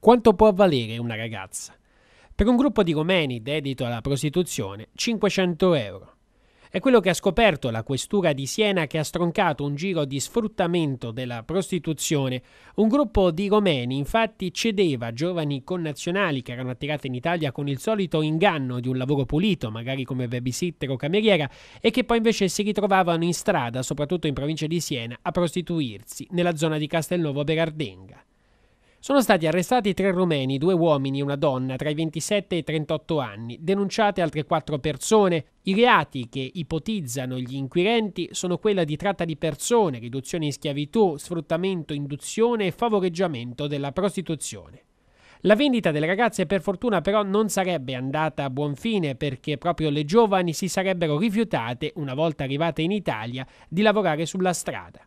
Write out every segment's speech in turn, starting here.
Quanto può valere una ragazza? Per un gruppo di romeni dedito alla prostituzione, 500 euro. È quello che ha scoperto la questura di Siena che ha stroncato un giro di sfruttamento della prostituzione. Un gruppo di romeni infatti cedeva giovani connazionali che erano attirate in Italia con il solito inganno di un lavoro pulito, magari come babysitter o cameriera, e che poi invece si ritrovavano in strada, soprattutto in provincia di Siena, a prostituirsi nella zona di Castelnuovo Berardenga. Sono stati arrestati tre rumeni, due uomini e una donna tra i 27 e i 38 anni, denunciate altre quattro persone. I reati che ipotizzano gli inquirenti sono quella di tratta di persone, riduzione in schiavitù, sfruttamento, induzione e favoreggiamento della prostituzione. La vendita delle ragazze per fortuna però non sarebbe andata a buon fine perché proprio le giovani si sarebbero rifiutate, una volta arrivate in Italia, di lavorare sulla strada.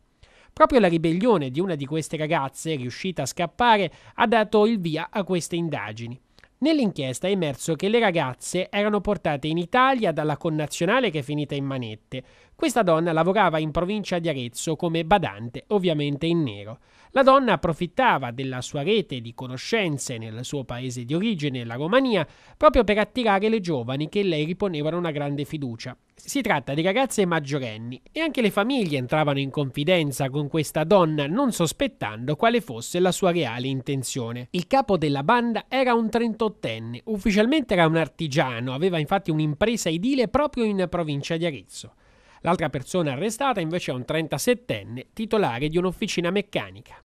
Proprio la ribellione di una di queste ragazze, riuscita a scappare, ha dato il via a queste indagini. Nell'inchiesta è emerso che le ragazze erano portate in Italia dalla connazionale che è finita in manette. Questa donna lavorava in provincia di Arezzo come badante, ovviamente in nero. La donna approfittava della sua rete di conoscenze nel suo paese di origine, la Romania, proprio per attirare le giovani che in lei riponevano una grande fiducia. Si tratta di ragazze maggiorenni e anche le famiglie entravano in confidenza con questa donna non sospettando quale fosse la sua reale intenzione. Il capo della banda era un 38enne, ufficialmente era un artigiano, aveva infatti un'impresa edile proprio in provincia di Arezzo. L'altra persona arrestata invece è un 37enne, titolare di un'officina meccanica.